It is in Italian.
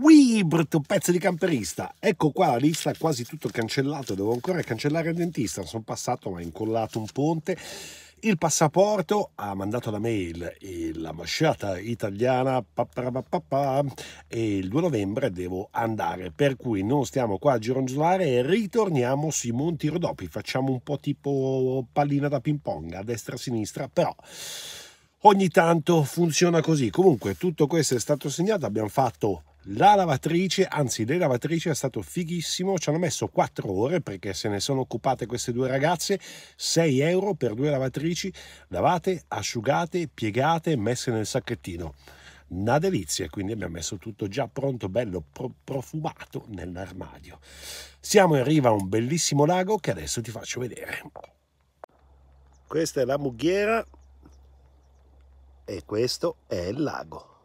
Wibrt, un pezzo di camperista. Ecco qua la lista quasi tutto cancellato, devo ancora cancellare il dentista, sono passato ma ho incollato un ponte. Il passaporto ha mandato la mail e l'ambasciata italiana e il 2 novembre devo andare, per cui non stiamo qua a gironzolare e ritorniamo sui Monti Rodopi, facciamo un po' tipo pallina da ping pong a destra e a sinistra, però ogni tanto funziona così. Comunque tutto questo è stato segnato, abbiamo fatto la lavatrice, anzi le lavatrici, è stato fighissimo, ci hanno messo 4 ore perché se ne sono occupate queste due ragazze, 6 euro per due lavatrici, lavate, asciugate, piegate, messe nel sacchettino. Una delizia, quindi abbiamo messo tutto già pronto, bello pro profumato nell'armadio. Siamo in riva a un bellissimo lago che adesso ti faccio vedere. Questa è la mughiera e questo è il lago.